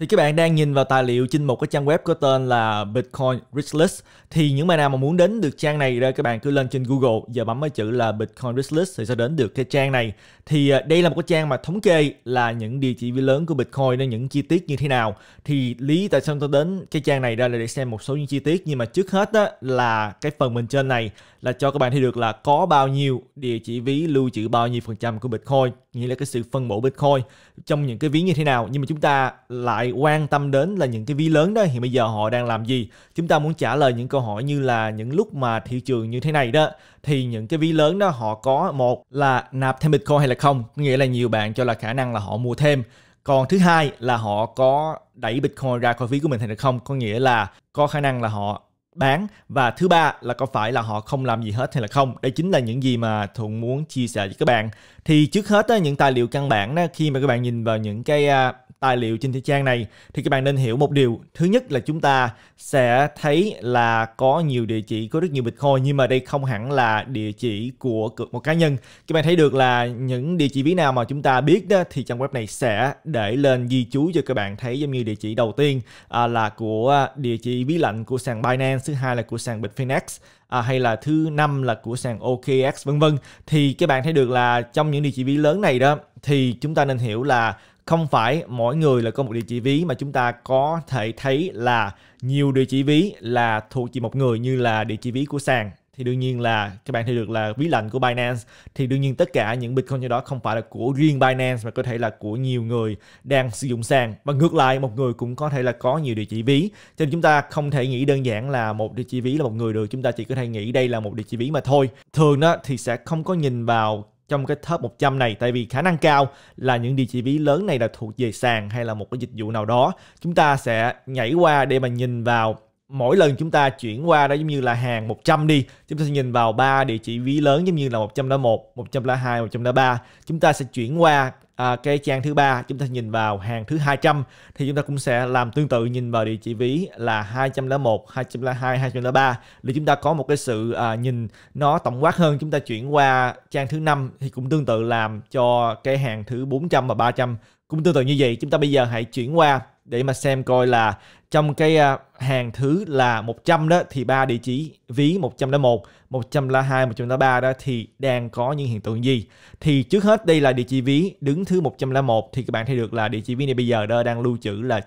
Thì các bạn đang nhìn vào tài liệu trên một cái trang web có tên là Bitcoin Rich List Thì những bạn nào mà muốn đến được trang này ra các bạn cứ lên trên Google và bấm cái chữ là Bitcoin Rich List thì sẽ đến được cái trang này. Thì à, đây là một cái trang mà thống kê là những địa chỉ vi lớn của Bitcoin nên những chi tiết như thế nào. Thì lý tại sao tôi đến cái trang này ra là để xem một số những chi tiết nhưng mà trước hết đó là cái phần mình trên này là cho các bạn thấy được là có bao nhiêu địa chỉ ví lưu trữ bao nhiêu phần trăm của Bitcoin, nghĩa là cái sự phân bổ Bitcoin trong những cái ví như thế nào. Nhưng mà chúng ta lại quan tâm đến là những cái ví lớn đó thì bây giờ họ đang làm gì chúng ta muốn trả lời những câu hỏi như là những lúc mà thị trường như thế này đó thì những cái ví lớn đó họ có một là nạp thêm bitcoin hay là không nghĩa là nhiều bạn cho là khả năng là họ mua thêm còn thứ hai là họ có đẩy bitcoin ra khỏi ví của mình hay là không có nghĩa là có khả năng là họ bán và thứ ba là có phải là họ không làm gì hết hay là không đây chính là những gì mà thuận muốn chia sẻ với các bạn thì trước hết á, những tài liệu căn bản đó khi mà các bạn nhìn vào những cái à, tài liệu trên thị trang này thì các bạn nên hiểu một điều. Thứ nhất là chúng ta sẽ thấy là có nhiều địa chỉ có rất nhiều Bitcoin nhưng mà đây không hẳn là địa chỉ của một cá nhân. Các bạn thấy được là những địa chỉ ví nào mà chúng ta biết đó thì trang web này sẽ để lên ghi chú cho các bạn thấy giống như địa chỉ đầu tiên à, là của địa chỉ ví lạnh của sàn Binance, thứ hai là của sàn Bitfinex, à, hay là thứ năm là của sàn OKX vân vân thì các bạn thấy được là trong những địa chỉ ví lớn này đó thì chúng ta nên hiểu là không phải mỗi người là có một địa chỉ ví mà chúng ta có thể thấy là nhiều địa chỉ ví là thuộc chỉ một người như là địa chỉ ví của sàn thì đương nhiên là các bạn thấy được là ví lạnh của Binance thì đương nhiên tất cả những Bitcoin như đó không phải là của riêng Binance mà có thể là của nhiều người đang sử dụng sàn và ngược lại một người cũng có thể là có nhiều địa chỉ ví cho nên chúng ta không thể nghĩ đơn giản là một địa chỉ ví là một người được chúng ta chỉ có thể nghĩ đây là một địa chỉ ví mà thôi thường đó thì sẽ không có nhìn vào trong cái top 100 này tại vì khả năng cao là những địa chỉ ví lớn này là thuộc về sàn hay là một cái dịch vụ nào đó chúng ta sẽ nhảy qua để mà nhìn vào mỗi lần chúng ta chuyển qua đó giống như là hàng 100 đi chúng ta sẽ nhìn vào ba địa chỉ ví lớn giống như là 101 102 103 chúng ta sẽ chuyển qua à, cái trang thứ ba chúng ta nhìn vào hàng thứ 200 thì chúng ta cũng sẽ làm tương tự nhìn vào địa chỉ ví là 201, 202, 203 để chúng ta có một cái sự à, nhìn nó tổng quát hơn chúng ta chuyển qua trang thứ năm thì cũng tương tự làm cho cái hàng thứ 400 và 300 cũng tương tự như vậy chúng ta bây giờ hãy chuyển qua để mà xem coi là trong cái à, hàng thứ là 100 đó thì ba địa chỉ ví 101, 102, 103 đó thì đang có những hiện tượng gì. Thì trước hết đây là địa chỉ ví đứng thứ 101 thì các bạn thấy được là địa chỉ ví này bây giờ đó đang lưu trữ là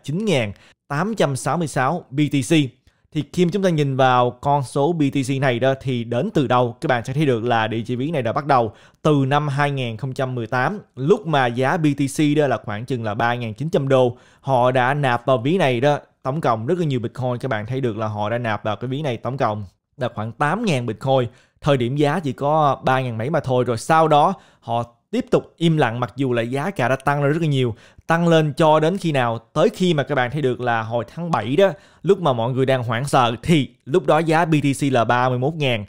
9.866 BTC thì khi chúng ta nhìn vào con số BTC này đó thì đến từ đâu các bạn sẽ thấy được là địa chỉ ví này đã bắt đầu từ năm 2018 lúc mà giá BTC đó là khoảng chừng là 3.900 đô họ đã nạp vào ví này đó tổng cộng rất là nhiều Bitcoin các bạn thấy được là họ đã nạp vào cái ví này tổng cộng là khoảng 8.000 Bitcoin thời điểm giá chỉ có 3.000 mấy mà thôi rồi sau đó họ tiếp tục im lặng mặc dù là giá cả đã tăng lên rất là nhiều tăng lên cho đến khi nào tới khi mà các bạn thấy được là hồi tháng 7 đó lúc mà mọi người đang hoảng sợ thì lúc đó giá BTC là 31 ngàn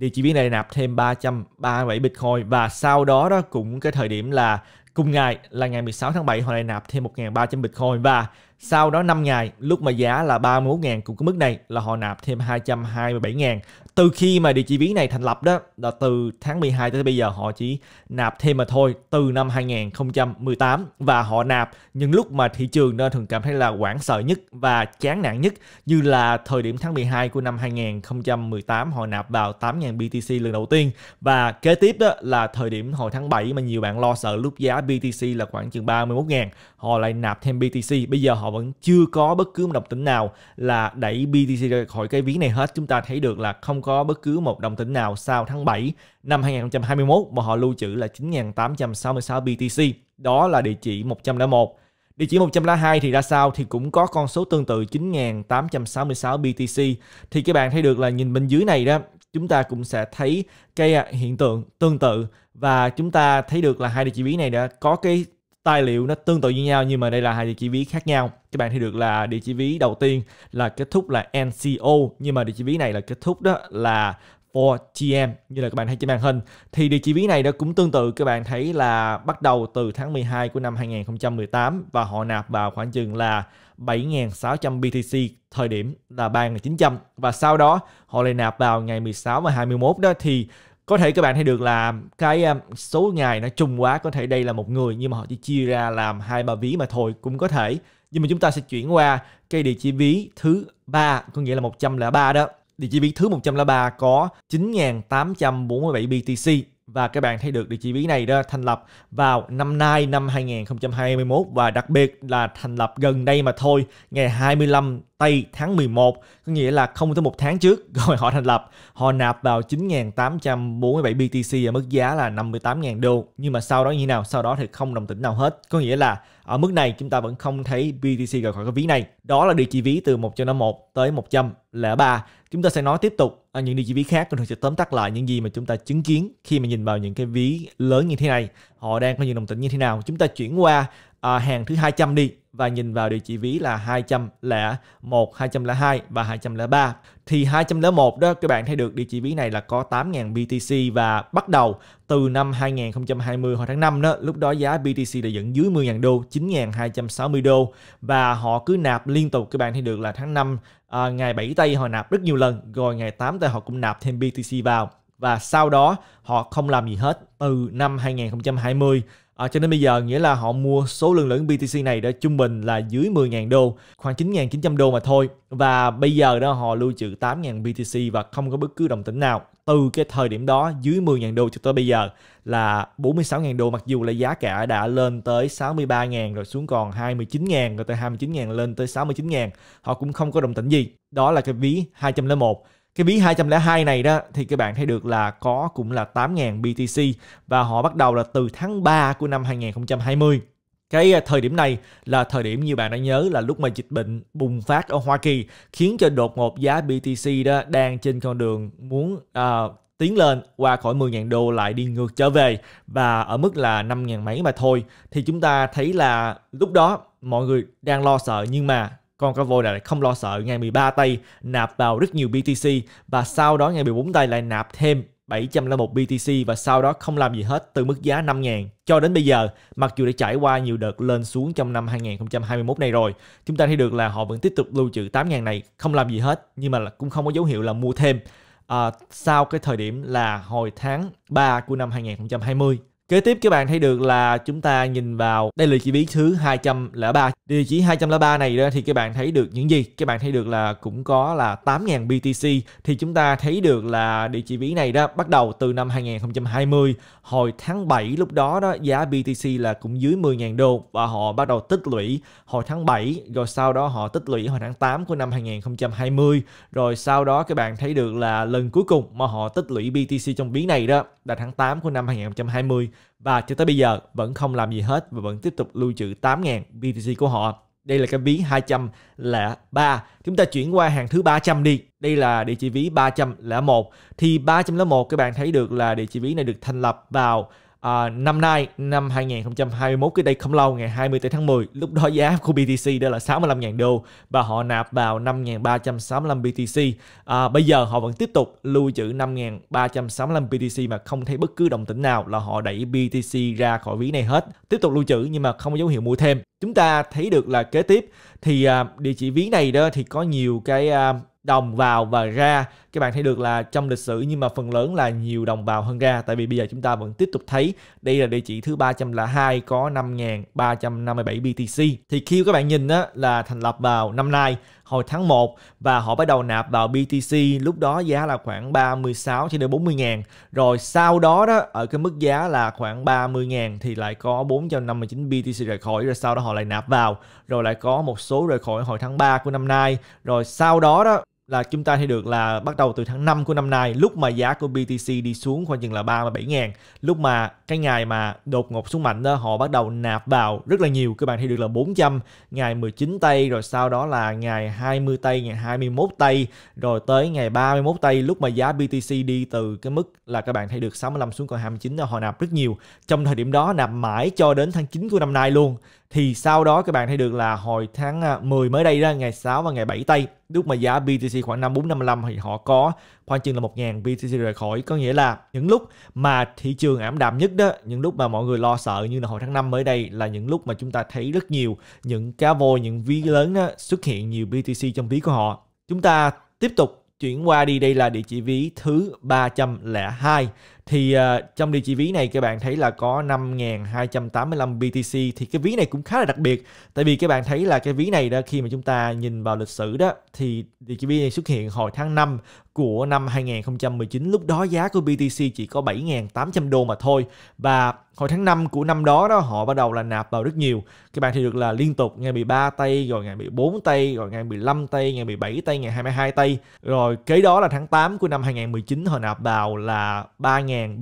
thì chỉ biết này nạp thêm 337 Bitcoin và sau đó đó cũng cái thời điểm là cùng ngày là ngày 16 tháng 7 họ lại nạp thêm 1.300 Bitcoin và sau đó 5 ngày lúc mà giá là 31.000 cùng cái mức này là họ nạp thêm 227.000. Từ khi mà địa chỉ ví này thành lập đó là từ tháng 12 tới bây giờ họ chỉ nạp thêm mà thôi từ năm 2018 và họ nạp những lúc mà thị trường nên thường cảm thấy là quảng sợ nhất và chán nản nhất như là thời điểm tháng 12 của năm 2018 họ nạp vào 8.000 BTC lần đầu tiên và kế tiếp đó là thời điểm hồi tháng 7 mà nhiều bạn lo sợ lúc giá BTC là khoảng chừng 31.000 họ lại nạp thêm BTC bây giờ họ vẫn chưa có bất cứ một đồng tĩnh nào là đẩy BTC ra khỏi cái ví này hết chúng ta thấy được là không có bất cứ một đồng tĩnh nào sau tháng 7 năm 2021 mà họ lưu trữ là 9.866 BTC đó là địa chỉ 101 Địa chỉ 102 thì ra sao thì cũng có con số tương tự 9.866 BTC. Thì các bạn thấy được là nhìn bên dưới này đó, chúng ta cũng sẽ thấy cái à, hiện tượng tương tự và chúng ta thấy được là hai địa chỉ ví này đã có cái tài liệu nó tương tự như nhau nhưng mà đây là hai địa chỉ ví khác nhau các bạn thấy được là địa chỉ ví đầu tiên là kết thúc là NCO nhưng mà địa chỉ ví này là kết thúc đó là 4GM như là các bạn thấy trên màn hình thì địa chỉ ví này đó cũng tương tự các bạn thấy là bắt đầu từ tháng 12 của năm 2018 và họ nạp vào khoảng chừng là 7.600 BTC thời điểm là 3.900 và sau đó họ lại nạp vào ngày 16 và 21 đó thì có thể các bạn thấy được là cái um, số ngày nó chung quá có thể đây là một người nhưng mà họ chỉ chia ra làm hai ba ví mà thôi cũng có thể nhưng mà chúng ta sẽ chuyển qua cái địa chỉ ví thứ ba có nghĩa là 103 đó địa chỉ ví thứ 103 có 9.847 BTC và các bạn thấy được địa chỉ ví này đó thành lập vào năm nay năm 2021 và đặc biệt là thành lập gần đây mà thôi ngày 25 Tây tháng 11, có nghĩa là không tới một tháng trước rồi họ thành lập. Họ nạp vào 9.847 BTC ở mức giá là 58.000 đô. Nhưng mà sau đó như nào? Sau đó thì không đồng tĩnh nào hết. Có nghĩa là ở mức này chúng ta vẫn không thấy BTC rời khỏi cái ví này. Đó là địa chỉ ví từ cho 101 tới 103. Chúng ta sẽ nói tiếp tục ở những địa chỉ ví khác còn thường sẽ tóm tắt lại những gì mà chúng ta chứng kiến khi mà nhìn vào những cái ví lớn như thế này. Họ đang có những đồng tĩnh như thế nào. Chúng ta chuyển qua à, hàng thứ 200 đi và nhìn vào địa chỉ ví là 201, 202 và 203 thì 201 đó các bạn thấy được địa chỉ ví này là có 8.000 BTC và bắt đầu từ năm 2020 hồi tháng 5 đó lúc đó giá BTC là dẫn dưới 10.000 đô 9.260 đô và họ cứ nạp liên tục các bạn thấy được là tháng 5 à, ngày 7 tây họ nạp rất nhiều lần rồi ngày 8 tây họ cũng nạp thêm BTC vào và sau đó họ không làm gì hết từ năm 2020 À, cho nên bây giờ nghĩa là họ mua số lượng lớn BTC này đã trung bình là dưới 10.000 đô, khoảng 9.900 đô mà thôi. Và bây giờ đó họ lưu trữ 8.000 BTC và không có bất cứ đồng tính nào. Từ cái thời điểm đó dưới 10.000 đô cho tới bây giờ là 46.000 đô mặc dù là giá cả đã lên tới 63.000 rồi xuống còn 29.000 rồi tới 29.000 lên tới 69.000. Họ cũng không có đồng tính gì. Đó là cái ví 201 cái ví 202 này đó thì các bạn thấy được là có cũng là 8.000 BTC và họ bắt đầu là từ tháng 3 của năm 2020 cái à, thời điểm này là thời điểm như bạn đã nhớ là lúc mà dịch bệnh bùng phát ở Hoa Kỳ khiến cho đột ngột giá BTC đó đang trên con đường muốn uh, tiến lên qua khỏi 10.000 đô lại đi ngược trở về và ở mức là 5.000 mấy mà thôi thì chúng ta thấy là lúc đó mọi người đang lo sợ nhưng mà con Convoy này không lo sợ, ngày 13 tây nạp vào rất nhiều BTC và sau đó ngày 14 tây lại nạp thêm 701 BTC và sau đó không làm gì hết từ mức giá 5.000 cho đến bây giờ. Mặc dù đã trải qua nhiều đợt lên xuống trong năm 2021 này rồi, chúng ta thấy được là họ vẫn tiếp tục lưu trữ 8.000 này, không làm gì hết nhưng mà cũng không có dấu hiệu là mua thêm. À, sau cái thời điểm là hồi tháng 3 của năm 2020 Kế tiếp các bạn thấy được là chúng ta nhìn vào đây là chỉ ví thứ 203. Địa chỉ 203 này đó thì các bạn thấy được những gì? Các bạn thấy được là cũng có là 8.000 BTC thì chúng ta thấy được là địa chỉ ví này đó bắt đầu từ năm 2020 hồi tháng 7 lúc đó đó giá BTC là cũng dưới 10.000 đô và họ bắt đầu tích lũy hồi tháng 7 rồi sau đó họ tích lũy hồi tháng 8 của năm 2020 rồi sau đó các bạn thấy được là lần cuối cùng mà họ tích lũy BTC trong ví này đó là tháng 8 của năm 2020 và cho tới bây giờ vẫn không làm gì hết và vẫn tiếp tục lưu trữ 8.000 BTC của họ. Đây là cái ví 203. Chúng ta chuyển qua hàng thứ 300 đi. Đây là địa chỉ ví 301. Thì 301 các bạn thấy được là địa chỉ ví này được thành lập vào à, năm nay năm 2021 cái đây không lâu ngày 20 tới tháng 10 lúc đó giá của BTC đó là 65.000 đô và họ nạp vào 5.365 BTC à, bây giờ họ vẫn tiếp tục lưu trữ 5.365 BTC mà không thấy bất cứ đồng tĩnh nào là họ đẩy BTC ra khỏi ví này hết tiếp tục lưu trữ nhưng mà không có dấu hiệu mua thêm chúng ta thấy được là kế tiếp thì à, địa chỉ ví này đó thì có nhiều cái à, đồng vào và ra các bạn thấy được là trong lịch sử nhưng mà phần lớn là nhiều đồng vào hơn ra tại vì bây giờ chúng ta vẫn tiếp tục thấy đây là địa chỉ thứ 302 có 5.357 BTC thì khi các bạn nhìn á, là thành lập vào năm nay hồi tháng 1 và họ bắt đầu nạp vào BTC lúc đó giá là khoảng 36 cho đến 40 ngàn rồi sau đó đó ở cái mức giá là khoảng 30 ngàn thì lại có 459 BTC rời khỏi rồi sau đó họ lại nạp vào rồi lại có một số rời khỏi hồi tháng 3 của năm nay rồi sau đó đó là chúng ta thấy được là bắt đầu từ tháng 5 của năm nay lúc mà giá của BTC đi xuống khoảng chừng là 37 ngàn lúc mà cái ngày mà đột ngột xuống mạnh đó họ bắt đầu nạp vào rất là nhiều các bạn thấy được là 400 ngày 19 tây rồi sau đó là ngày 20 tây ngày 21 tây rồi tới ngày 31 tây lúc mà giá BTC đi từ cái mức là các bạn thấy được 65 xuống còn 29 đó họ nạp rất nhiều trong thời điểm đó nạp mãi cho đến tháng 9 của năm nay luôn thì sau đó các bạn thấy được là hồi tháng 10 à, mới đây đó ngày 6 và ngày 7 tây lúc mà giá BTC khoảng 5455 thì họ có khoảng chừng là 1.000 BTC rời khỏi có nghĩa là những lúc mà thị trường ảm đạm nhất đó những lúc mà mọi người lo sợ như là hồi tháng 5 mới đây là những lúc mà chúng ta thấy rất nhiều những cá voi những ví lớn đó xuất hiện nhiều BTC trong ví của họ chúng ta tiếp tục chuyển qua đi đây là địa chỉ ví thứ 302 thì uh, trong địa chỉ ví này các bạn thấy là có 5.285 BTC thì cái ví này cũng khá là đặc biệt tại vì các bạn thấy là cái ví này đó khi mà chúng ta nhìn vào lịch sử đó thì địa chỉ ví này xuất hiện hồi tháng 5 của năm 2019 lúc đó giá của BTC chỉ có 7.800 đô mà thôi và hồi tháng 5 của năm đó đó họ bắt đầu là nạp vào rất nhiều các bạn thì được là liên tục ngày 13 tây rồi ngày 14 tây rồi ngày 15 tây ngày 17 tây ngày 22 tây rồi kế đó là tháng 8 của năm 2019 họ nạp vào là 3.000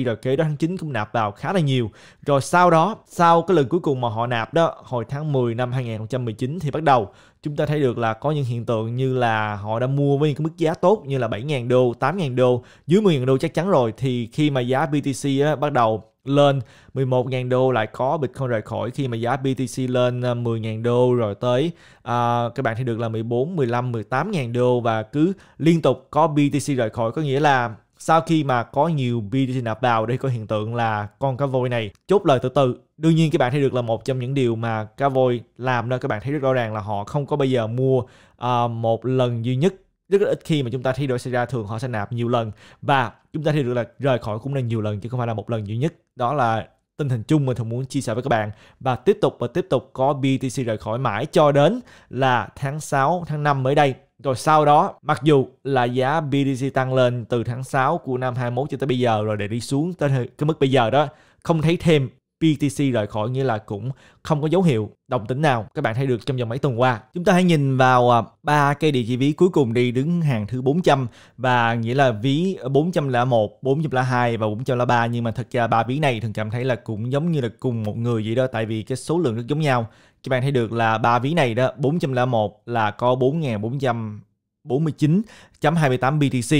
BTC rồi kế đó tháng 9 cũng nạp vào khá là nhiều rồi sau đó sau cái lần cuối cùng mà họ nạp đó hồi tháng 10 năm 2019 thì bắt đầu chúng ta thấy được là có những hiện tượng như là họ đã mua với những cái mức giá tốt như là 7.000 đô, 8.000 đô, dưới 10.000 đô chắc chắn rồi thì khi mà giá BTC á, bắt đầu lên 11.000 đô lại có Bitcoin rời khỏi khi mà giá BTC lên 10.000 à, đô rồi tới à, các bạn thấy được là 14, 15, 18.000 đô và cứ liên tục có BTC rời khỏi có nghĩa là sau khi mà có nhiều BTC nạp vào đây có hiện tượng là con cá voi này chốt lời từ từ đương nhiên các bạn thấy được là một trong những điều mà cá voi làm đó các bạn thấy rất rõ ràng là họ không có bây giờ mua uh, một lần duy nhất rất, rất ít khi mà chúng ta thay đổi xảy ra thường họ sẽ nạp nhiều lần và chúng ta thấy được là rời khỏi cũng là nhiều lần chứ không phải là một lần duy nhất đó là tinh thần chung mình thường muốn chia sẻ với các bạn và tiếp tục và tiếp tục có BTC rời khỏi mãi cho đến là tháng 6, tháng 5 mới đây rồi sau đó, mặc dù là giá BTC tăng lên từ tháng 6 của năm 21 cho tới bây giờ rồi để đi xuống tới cái mức bây giờ đó, không thấy thêm BTC rời khỏi nghĩa là cũng không có dấu hiệu đồng tính nào các bạn thấy được trong vòng mấy tuần qua. Chúng ta hãy nhìn vào à, ba cây địa chỉ ví cuối cùng đi đứng hàng thứ 400 và nghĩa là ví 401, 402 và 403 nhưng mà thật ra ba ví này thường cảm thấy là cũng giống như là cùng một người vậy đó tại vì cái số lượng rất giống nhau. Các bạn thấy được là ba ví này đó 401 là có 4.449.28 BTC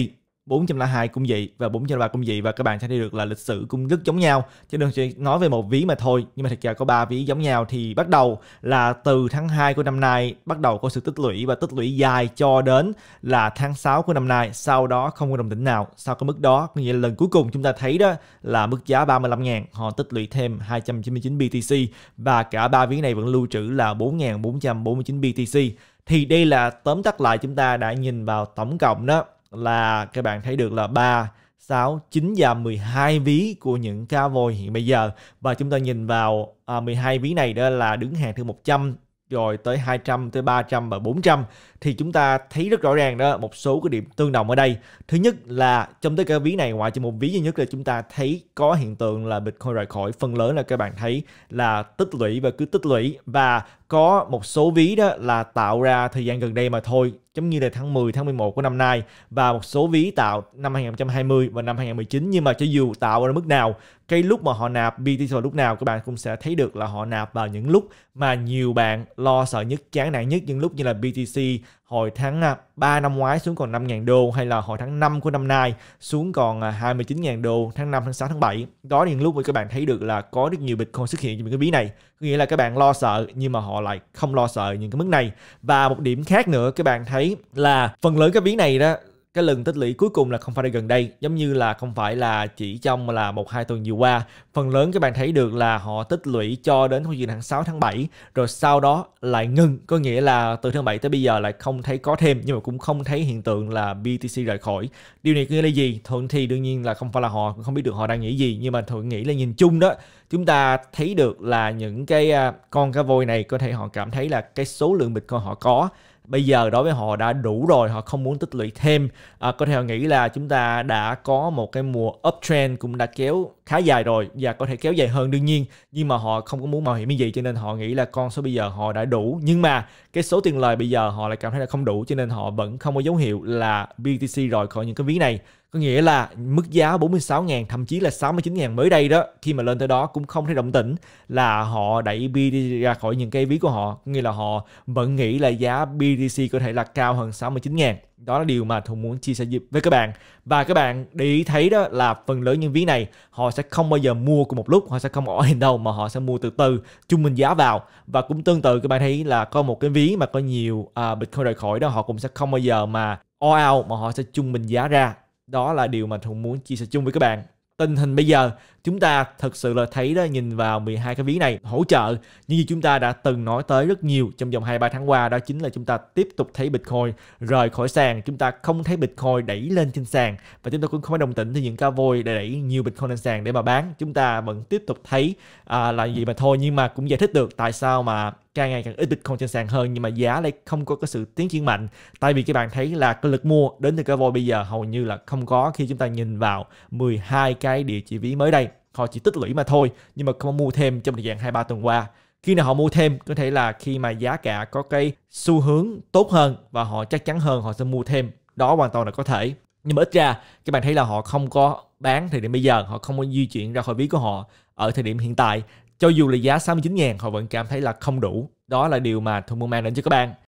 402 cũng vậy và 403 cũng vậy và các bạn sẽ thấy được là lịch sử cũng rất giống nhau chứ đừng chỉ nói về một ví mà thôi nhưng mà thật ra có ba ví giống nhau thì bắt đầu là từ tháng 2 của năm nay bắt đầu có sự tích lũy và tích lũy dài cho đến là tháng 6 của năm nay sau đó không có đồng đỉnh nào sau cái mức đó có nghĩa là lần cuối cùng chúng ta thấy đó là mức giá 35 ngàn họ tích lũy thêm 299 BTC và cả ba ví này vẫn lưu trữ là 4.449 BTC thì đây là tóm tắt lại chúng ta đã nhìn vào tổng cộng đó là các bạn thấy được là 3 6, 9 và 12 ví của những ca voi hiện bây giờ và chúng ta nhìn vào à, 12 ví này đó là đứng hàng thứ 100 rồi tới 200, tới 300 và 400 thì chúng ta thấy rất rõ ràng đó một số cái điểm tương đồng ở đây. Thứ nhất là trong tới cái ví này ngoại trừ một ví duy nhất là chúng ta thấy có hiện tượng là Bitcoin rời khỏi phần lớn là các bạn thấy là tích lũy và cứ tích lũy và có một số ví đó là tạo ra thời gian gần đây mà thôi giống như là tháng 10, tháng 11 của năm nay và một số ví tạo năm 2020 và năm 2019 nhưng mà cho dù tạo ra mức nào cái lúc mà họ nạp BTC vào lúc nào các bạn cũng sẽ thấy được là họ nạp vào những lúc mà nhiều bạn lo sợ nhất, chán nản nhất những lúc như là BTC hồi tháng 3 à, năm ngoái xuống còn 5.000 đô hay là hồi tháng 5 của năm nay xuống còn 29.000 à, đô tháng 5, tháng 6, tháng 7 đó là những lúc mà các bạn thấy được là có rất nhiều Bitcoin xuất hiện trong những cái ví này nghĩa là các bạn lo sợ nhưng mà họ lại không lo sợ những cái mức này và một điểm khác nữa các bạn thấy là phần lớn cái ví này đó cái lần tích lũy cuối cùng là không phải là gần đây giống như là không phải là chỉ trong là một hai tuần vừa qua phần lớn các bạn thấy được là họ tích lũy cho đến khoảng tháng 6 tháng 7 rồi sau đó lại ngưng có nghĩa là từ tháng 7 tới bây giờ lại không thấy có thêm nhưng mà cũng không thấy hiện tượng là BTC rời khỏi điều này có nghĩa là gì thuận thì đương nhiên là không phải là họ không biết được họ đang nghĩ gì nhưng mà thuận nghĩ là nhìn chung đó chúng ta thấy được là những cái à, con cá voi này có thể họ cảm thấy là cái số lượng bịch con họ có bây giờ đối với họ đã đủ rồi họ không muốn tích lũy thêm à, có thể họ nghĩ là chúng ta đã có một cái mùa uptrend cũng đã kéo khá dài rồi và có thể kéo dài hơn đương nhiên nhưng mà họ không có muốn mạo hiểm như vậy cho nên họ nghĩ là con số bây giờ họ đã đủ nhưng mà cái số tiền lời bây giờ họ lại cảm thấy là không đủ cho nên họ vẫn không có dấu hiệu là BTC rời khỏi những cái ví này có nghĩa là mức giá 46.000 thậm chí là 69.000 mới đây đó khi mà lên tới đó cũng không thấy động tĩnh là họ đẩy BTC ra khỏi những cái ví của họ nghĩa là họ vẫn nghĩ là giá BTC có thể là cao hơn 69.000 đó là điều mà Thùng muốn chia sẻ với các bạn và các bạn để ý thấy đó là phần lớn những ví này họ sẽ không bao giờ mua cùng một lúc họ sẽ không ở đâu mà họ sẽ mua từ từ trung bình giá vào và cũng tương tự các bạn thấy là có một cái ví mà có nhiều uh, Bitcoin rời khỏi đó họ cũng sẽ không bao giờ mà all out mà họ sẽ trung bình giá ra đó là điều mà thùng muốn chia sẻ chung với các bạn tình hình bây giờ chúng ta thật sự là thấy đó nhìn vào 12 cái ví này hỗ trợ những gì chúng ta đã từng nói tới rất nhiều trong vòng 2-3 tháng qua đó chính là chúng ta tiếp tục thấy Bitcoin rời khỏi sàn chúng ta không thấy Bitcoin đẩy lên trên sàn và chúng ta cũng không phải đồng tình thì những cá vôi để đẩy nhiều Bitcoin lên sàn để mà bán chúng ta vẫn tiếp tục thấy à, là gì mà thôi nhưng mà cũng giải thích được tại sao mà càng ngày càng ít Bitcoin trên sàn hơn nhưng mà giá lại không có cái sự tiến triển mạnh tại vì các bạn thấy là cái lực mua đến từ cái vôi bây giờ hầu như là không có khi chúng ta nhìn vào 12 cái địa chỉ ví mới đây họ chỉ tích lũy mà thôi nhưng mà không mua thêm trong thời gian hai ba tuần qua khi nào họ mua thêm có thể là khi mà giá cả có cái xu hướng tốt hơn và họ chắc chắn hơn họ sẽ mua thêm đó hoàn toàn là có thể nhưng mà ít ra các bạn thấy là họ không có bán thời điểm bây giờ họ không có di chuyển ra khỏi ví của họ ở thời điểm hiện tại cho dù là giá 69 000 họ vẫn cảm thấy là không đủ đó là điều mà tôi muốn mang đến cho các bạn